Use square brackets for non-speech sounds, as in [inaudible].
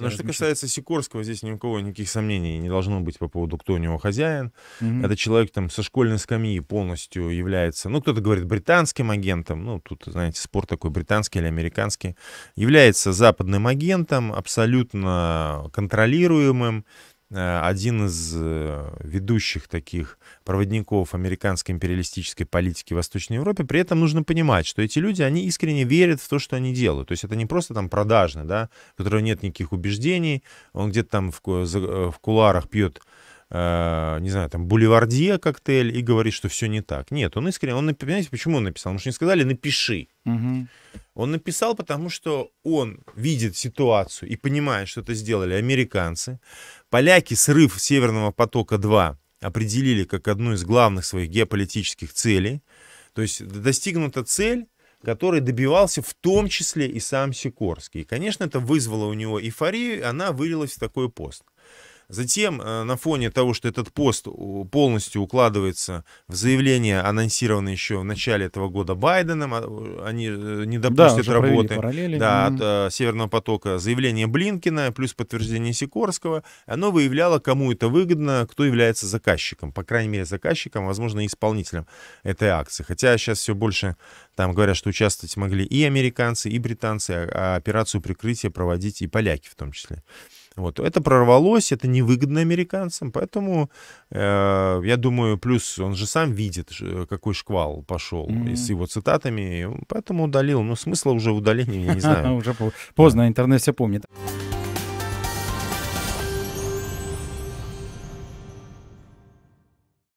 Ну, что касается Сикорского, здесь никого никаких сомнений не должно быть по поводу, кто у него хозяин. Mm-hmm. Это человек там со школьной скамьи полностью является, ну, кто-то говорит британским агентом, ну, тут, знаете, спор такой британский или американский, является западным агентом, абсолютно контролируемым, Э, один из э, ведущих таких проводников американской империалистической политики в Восточной Европе. При этом нужно понимать, что эти люди, они искренне верят в то, что они делают. То есть это не просто там продажный, да, у которого нет никаких убеждений, он где-то там в, э, в куларах пьет э, не знаю, там, бульвардье коктейль и говорит, что все не так. Нет, он искренне, он, понимаете, почему он написал? Потому что не сказали, напиши. Угу. Он написал, потому что он видит ситуацию и понимает, что это сделали американцы. Поляки срыв Северного потока-2 определили как одну из главных своих геополитических целей. То есть достигнута цель, который добивался в том числе и сам Сикорский. И, конечно, это вызвало у него эйфорию, и она вылилась в такой пост. Затем, э, на фоне того, что этот пост полностью укладывается в заявление, анонсированное еще в начале этого года Байденом, а, э, они э, не допустят да, работы да, от э, Северного потока, заявление Блинкина плюс подтверждение Сикорского, оно выявляло, кому это выгодно, кто является заказчиком, по крайней мере, заказчиком, а, возможно, исполнителем этой акции. Хотя сейчас все больше там говорят, что участвовать могли и американцы, и британцы, а, а операцию прикрытия проводить и поляки в том числе. Вот. Это прорвалось, это невыгодно американцам, поэтому, э, я думаю, плюс он же сам видит, э, какой шквал пошел mm-hmm. с его цитатами, поэтому удалил. Но ну, смысла уже удаления, я не [laughs] знаю. Уже поздно, интернет все помнит.